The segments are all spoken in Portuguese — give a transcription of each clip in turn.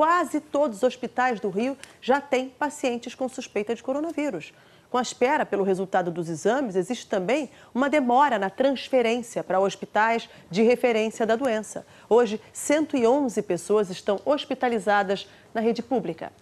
quase todos os hospitais do Rio já têm pacientes com suspeita de coronavírus. Com a espera pelo resultado dos exames, existe também uma demora na transferência para hospitais de referência da doença. Hoje, 111 pessoas estão hospitalizadas na rede pública.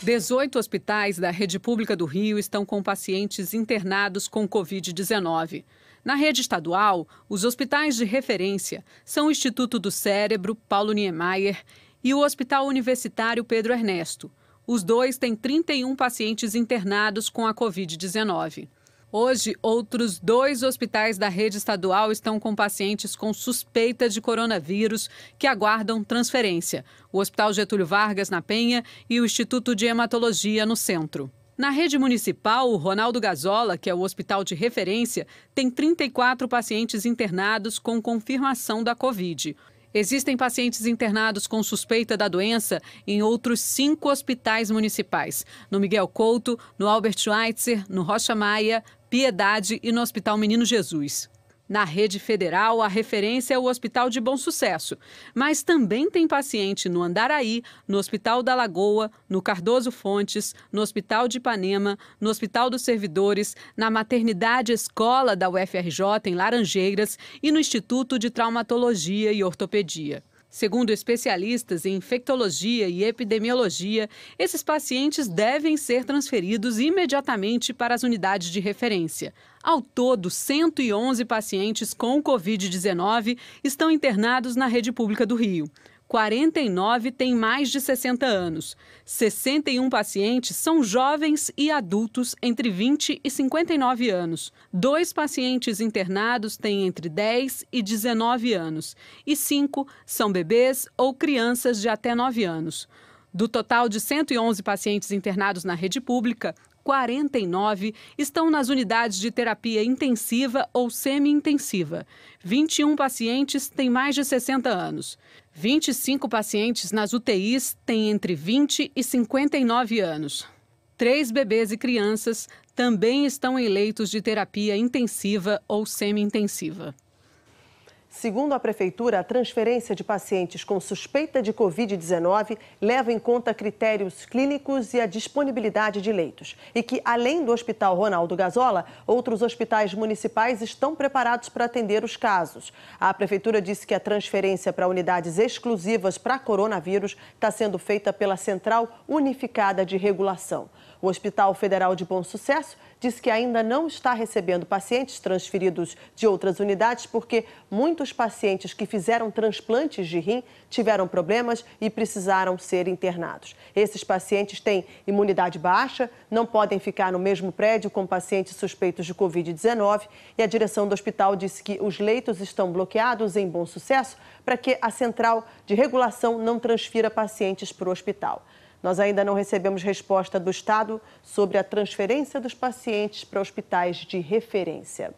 18 hospitais da rede pública do Rio estão com pacientes internados com Covid-19. Na rede estadual, os hospitais de referência são o Instituto do Cérebro Paulo Niemeyer e o Hospital Universitário Pedro Ernesto. Os dois têm 31 pacientes internados com a Covid-19. Hoje, outros dois hospitais da rede estadual estão com pacientes com suspeita de coronavírus que aguardam transferência: o Hospital Getúlio Vargas, na Penha, e o Instituto de Hematologia, no centro. Na rede municipal, o Ronaldo Gazola, que é o hospital de referência, tem 34 pacientes internados com confirmação da Covid. Existem pacientes internados com suspeita da doença em outros cinco hospitais municipais: no Miguel Couto, no Albert Schweitzer, no Rocha Maia, Piedade e no Hospital Menino Jesus. Na rede federal, a referência é o Hospital de Bom Sucesso, mas também tem paciente no Andaraí, no Hospital da Lagoa, no Cardoso Fontes, no Hospital de Ipanema, no Hospital dos Servidores, na Maternidade Escola da UFRJ em Laranjeiras e no Instituto de Traumatologia e Ortopedia. Segundo especialistas em infectologia e epidemiologia, esses pacientes devem ser transferidos imediatamente para as unidades de referência. Ao todo, 111 pacientes com Covid-19 estão internados na rede pública do Rio. 49 têm mais de 60 anos. 61 pacientes são jovens e adultos entre 20 e 59 anos. Dois pacientes internados têm entre 10 e 19 anos. E cinco são bebês ou crianças de até 9 anos. Do total de 111 pacientes internados na rede pública, 49 estão nas unidades de terapia intensiva ou semi-intensiva. 21 pacientes têm mais de 60 anos. 25 pacientes nas UTIs têm entre 20 e 59 anos. Três bebês e crianças também estão em leitos de terapia intensiva ou semi-intensiva. Segundo a Prefeitura, a transferência de pacientes com suspeita de Covid-19 leva em conta critérios clínicos e a disponibilidade de leitos. E que, além do Hospital Ronaldo Gazola, outros hospitais municipais estão preparados para atender os casos. A Prefeitura disse que a transferência para unidades exclusivas para coronavírus está sendo feita pela Central Unificada de Regulação. O Hospital Federal de Bom Sucesso diz que ainda não está recebendo pacientes transferidos de outras unidades porque muitos pacientes que fizeram transplantes de rim tiveram problemas e precisaram ser internados. Esses pacientes têm imunidade baixa, não podem ficar no mesmo prédio com pacientes suspeitos de Covid-19 e a direção do hospital disse que os leitos estão bloqueados em bom sucesso para que a central de regulação não transfira pacientes para o hospital. Nós ainda não recebemos resposta do Estado sobre a transferência dos pacientes para hospitais de referência.